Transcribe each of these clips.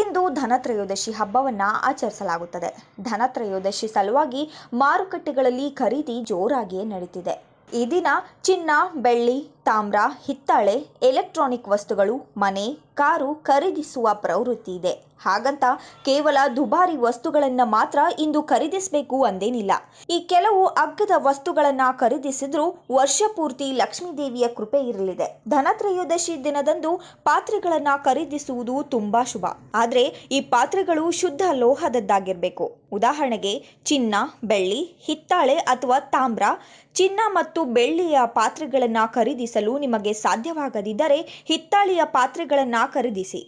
ಇಂದು ಧನತ್ರಯೋದಶಿ ಹಬ್ಬವನ್ನು ಆಚರಿಸಲಾಗುತ್ತದೆ ಧನತ್ರಯೋದಶಿ ಸಲುವಾಗಿ ಮಾರುಕಟ್ಟೆಗಳಲ್ಲಿ ಖರೀದಿ ಜೋರಾಗಿಯೇ ನಡೀತಿದೆ ಈ ದಿನ ಚಿನ್ನ ಬೆಳ್ಳಿ ತಾಮ್ರ ಹಿತ್ತಾಳೆ ಎಲೆಕ್ಟ್ರಾನಿಕ್ ವಸ್ತುಗಳು ಮನೆ ಕಾರು ಖರೀದಿಸುವ ಪ್ರವೃತ್ತಿ ಇದೆ ಹಾಗಂತ ಕೇವಲ ದುಬಾರಿ ವಸ್ತುಗಳನ್ನು ಮಾತ್ರ ಇಂದು ಖರೀದಿಸಬೇಕು ಅಂದೇನಿಲ್ಲ ಈ ಕೆಲವು ಅಗ್ಗದ ವಸ್ತುಗಳನ್ನು ಖರೀದಿಸಿದ್ರು ವರ್ಷ ಪೂರ್ತಿ ಲಕ್ಷ್ಮೀದೇವಿಯ ಕೃಪೆ ಇರಲಿದೆ ಧನತ್ರಯೋದಶಿ ದಿನದಂದು ಪಾತ್ರೆಗಳನ್ನು ಖರೀದಿಸುವುದು ತುಂಬಾ ಶುಭ ಆದರೆ ಈ ಪಾತ್ರೆಗಳು ಶುದ್ಧ ಲೋಹದದ್ದಾಗಿರಬೇಕು ಉದಾಹರಣೆಗೆ ಚಿನ್ನ ಬೆಳ್ಳಿ ಹಿತ್ತಾಳೆ ಅಥವಾ ತಾಮ್ರ ಚಿನ್ನ ಮತ್ತು ಬೆಳ್ಳಿಯ ಪಾತ್ರೆಗಳನ್ನು ಖರೀದಿಸಲು ಖರೀದಿಸಲು ನಿಮಗೆ ಸಾಧ್ಯವಾಗದಿದ್ದರೆ ಹಿತ್ತಾಳೆಯ ಪಾತ್ರೆಗಳನ್ನು ಖರೀದಿಸಿ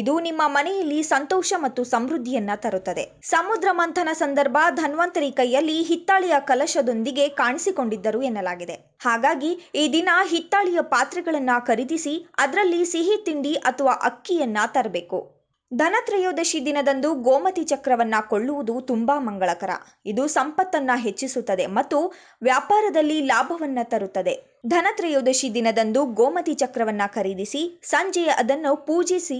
ಇದು ನಿಮ್ಮ ಮನೆಯಲ್ಲಿ ಸಂತೋಷ ಮತ್ತು ಸಮೃದ್ಧಿಯನ್ನ ತರುತ್ತದೆ ಸಮುದ್ರ ಮಂಥನ ಸಂದರ್ಭ ಧನ್ವಂತರಿ ಕೈಯಲ್ಲಿ ಹಿತ್ತಾಳೆಯ ಕಲಶದೊಂದಿಗೆ ಕಾಣಿಸಿಕೊಂಡಿದ್ದರು ಎನ್ನಲಾಗಿದೆ ಹಾಗಾಗಿ ಈ ದಿನ ಹಿತ್ತಾಳೆಯ ಪಾತ್ರೆಗಳನ್ನ ಖರೀದಿಸಿ ಅದರಲ್ಲಿ ಸಿಹಿ ತಿಂಡಿ ಅಥವಾ ಅಕ್ಕಿಯನ್ನ ತರಬೇಕು ಧನತ್ರಯೋದಶಿ ದಿನದಂದು ಗೋಮತಿ ಚಕ್ರವನ್ನ ಕೊಳ್ಳುವುದು ತುಂಬಾ ಮಂಗಳಕರ ಇದು ಸಂಪತ್ತನ್ನ ಹೆಚ್ಚಿಸುತ್ತದೆ ಮತ್ತು ವ್ಯಾಪಾರದಲ್ಲಿ ಲಾಭವನ್ನ ತರುತ್ತದೆ ಧನತ್ರಯೋದಶಿ ದಿನದಂದು ಗೋಮತಿ ಚಕ್ರವನ್ನ ಖರೀದಿಸಿ ಸಂಜೆಯ ಅದನ್ನು ಪೂಜಿಸಿ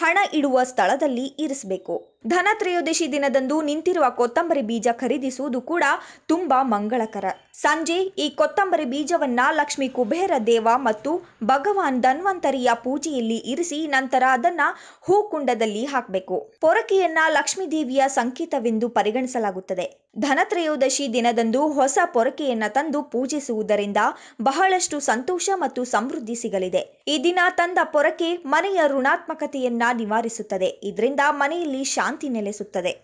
ಹಣ ಇಡುವ ಸ್ಥಳದಲ್ಲಿ ಇರಿಸಬೇಕು ಧನತ್ರಯೋದಶಿ ದಿನದಂದು ನಿಂತಿರುವ ಕೊತ್ತಂಬರಿ ಬೀಜ ಖರೀದಿಸುವುದು ಕೂಡ ತುಂಬಾ ಮಂಗಳಕರ ಸಂಜೆ ಈ ಕೊತ್ತಂಬರಿ ಬೀಜವನ್ನ ಲಕ್ಷ್ಮಿ ಕುಬೇರ ದೇವ ಮತ್ತು ಭಗವಾನ್ ಧನ್ವಂತರಿಯ ಪೂಜೆಯಲ್ಲಿ ಇರಿಸಿ ನಂತರ ಅದನ್ನ ಹೂಕುಂಡದಲ್ಲಿ ಹಾಕಬೇಕು ಪೊರಕೆಯನ್ನ ಲಕ್ಷ್ಮೀ ದೇವಿಯ ಸಂಕೇತವೆಂದು ಪರಿಗಣಿಸಲಾಗುತ್ತದೆ ಧನತ್ರಯೋದಶಿ ದಿನದಂದು ಹೊಸ ಪೊರಕೆಯನ್ನ ತಂದು ಪೂಜಿಸುವುದರಿಂದ ಬಹಳಷ್ಟು ಸಂತೋಷ ಮತ್ತು ಸಮೃದ್ಧಿ ಸಿಗಲಿದೆ ಈ ದಿನ ತಂದ ಪೊರಕೆ ಮನೆಯ ಋಣಾತ್ಮಕತೆಯನ್ನ ನಿವಾರಿಸುತ್ತದೆ ಇದರಿಂದ ಮನೆಯಲ್ಲಿ ಶಾಂತಿ ನೆಲೆಸುತ್ತದೆ